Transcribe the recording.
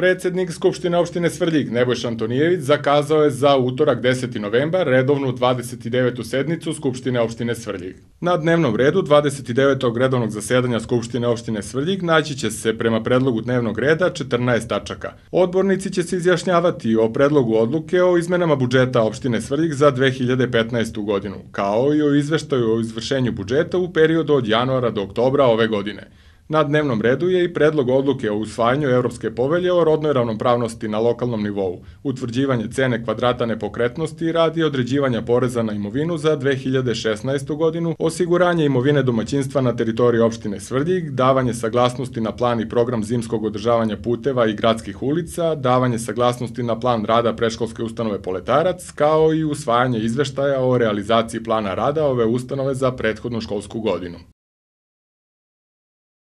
Predsednik Skupštine opštine Svrljig Nebojša Antonijević zakazao je za utorak 10. novembar redovnu 29. sednicu Skupštine opštine Svrljig. Na dnevnom redu 29. redovnog zasedanja Skupštine opštine Svrljig naći će se prema predlogu dnevnog reda 14 tačaka. Odbornici će se izjašnjavati o predlogu odluke o izmenama budžeta opštine Svrljig za 2015. godinu, kao i o izveštaju o izvršenju budžeta u periodu od januara do oktobra ove godine. Na dnevnom redu je i predlog odluke o usvajanju Evropske povelje o rodnoj ravnopravnosti na lokalnom nivou, utvrđivanje cene kvadrata nepokretnosti radi određivanja poreza na imovinu za 2016. godinu, osiguranje imovine domaćinstva na teritoriji opštine Svrljig, davanje saglasnosti na plan i program zimskog održavanja puteva i gradskih ulica, davanje saglasnosti na plan rada preškolske ustanove Poletarac, kao i usvajanje izveštaja o realizaciji plana rada ove ustanove za prethodnu školsku godinu.